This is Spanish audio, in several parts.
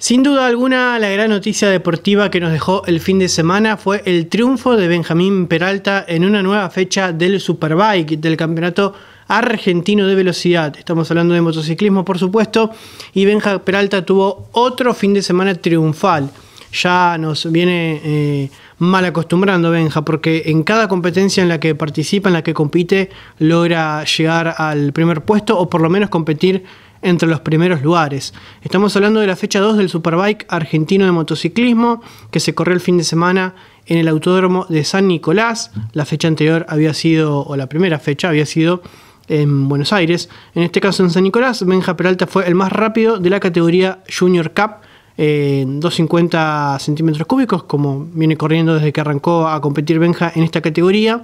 Sin duda alguna, la gran noticia deportiva que nos dejó el fin de semana fue el triunfo de Benjamín Peralta en una nueva fecha del Superbike del Campeonato Argentino de Velocidad. Estamos hablando de motociclismo, por supuesto, y Benja Peralta tuvo otro fin de semana triunfal. Ya nos viene eh, mal acostumbrando Benja, porque en cada competencia en la que participa, en la que compite, logra llegar al primer puesto o por lo menos competir entre los primeros lugares. Estamos hablando de la fecha 2 del Superbike argentino de motociclismo que se corrió el fin de semana en el Autódromo de San Nicolás. La fecha anterior había sido, o la primera fecha había sido en Buenos Aires. En este caso en San Nicolás, Benja Peralta fue el más rápido de la categoría Junior Cup en 250 centímetros cúbicos, como viene corriendo desde que arrancó a competir Benja en esta categoría.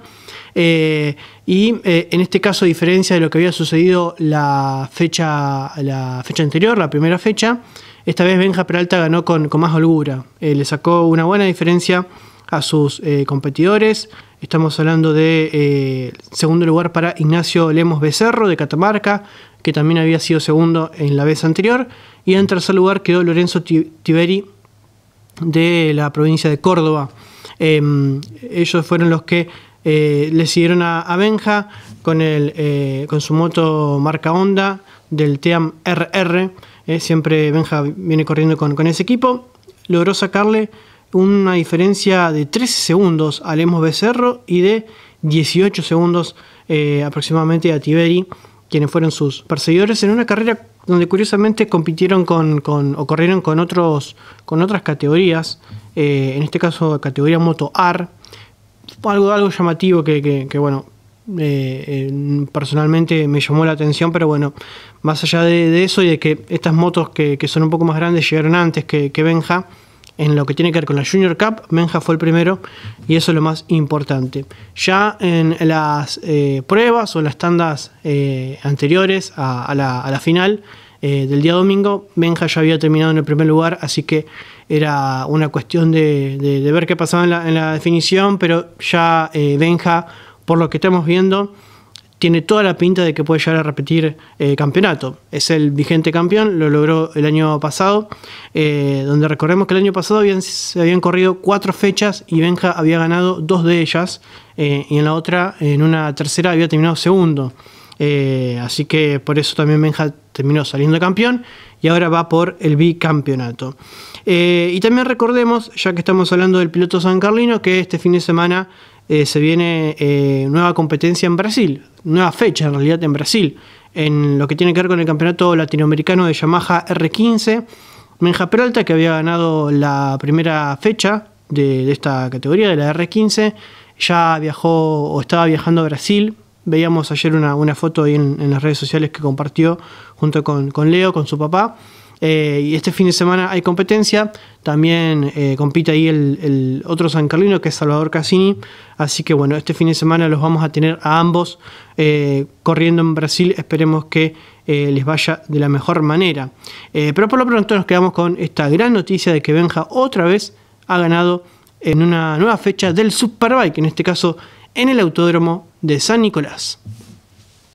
Eh, y eh, en este caso, a diferencia de lo que había sucedido la fecha, la fecha anterior, la primera fecha, esta vez Benja Peralta ganó con, con más holgura. Eh, le sacó una buena diferencia a sus competidores. Estamos hablando de segundo lugar para Ignacio Lemos Becerro de Catamarca, que también había sido segundo en la vez anterior y en tercer lugar quedó Lorenzo Tiberi de la provincia de Córdoba. Em, ellos fueron los que eh, le siguieron a, Benja con, eh, con su moto marca Honda del Team RR. Eh, siempre Benja viene corriendo con, con, ese equipo. Logró sacarle una diferencia de 13 segundos a Lemos Becerro y de 18 segundos aproximadamente a Tiberi, quienes fueron sus perseguidores en una carrera donde curiosamente compitieron con, con, o corrieron con, otros, con otras categorías, eh, en este caso categoría Moto R, algo, algo llamativo que, que, bueno, eh, eh, personalmente me llamó la atención, pero bueno, más allá de, eso y de que estas motos que, que son un poco más grandes llegaron antes que, que Benja, en lo que tiene que ver con la Junior Cup, Benja fue el primero y eso es lo más importante. Ya en las eh, pruebas o en las tandas eh, anteriores a, la, final eh, del día domingo, Benja ya había terminado en el primer lugar, así que era una cuestión de, ver qué pasaba en la definición, pero ya Benja, por lo que estamos viendo, tiene toda la pinta de que puede llegar a repetir eh, campeonato. Es el vigente campeón, lo logró el año pasado, eh, donde recordemos que el año pasado habían, se habían corrido cuatro fechas y Benja había ganado dos de ellas eh, y en la otra, en una tercera, había terminado segundo. así que por eso también Benja terminó saliendo campeón y ahora va por el bicampeonato. y también recordemos, ya que estamos hablando del piloto san carlino, que este fin de semana eh, se viene eh, nueva competencia en Brasil, nueva fecha en realidad en Brasil, en lo que tiene que ver con el campeonato latinoamericano de Yamaha R15. Menja Peralta, que había ganado la primera fecha de, esta categoría, de la R15, ya viajó o estaba viajando a Brasil. Veíamos ayer una, foto en, las redes sociales que compartió junto con Leo, con su papá. Eh, y este fin de semana hay competencia. También eh, compite ahí el, otro San Carlino, que es Salvador Cassini. Así que bueno, este fin de semana los vamos a tener a ambos eh, corriendo en Brasil. Esperemos que les vaya de la mejor manera. pero por lo pronto nos quedamos con esta gran noticia de que Benja otra vez ha ganado en una nueva fecha del Superbike, en este caso en el Autódromo de San Nicolás.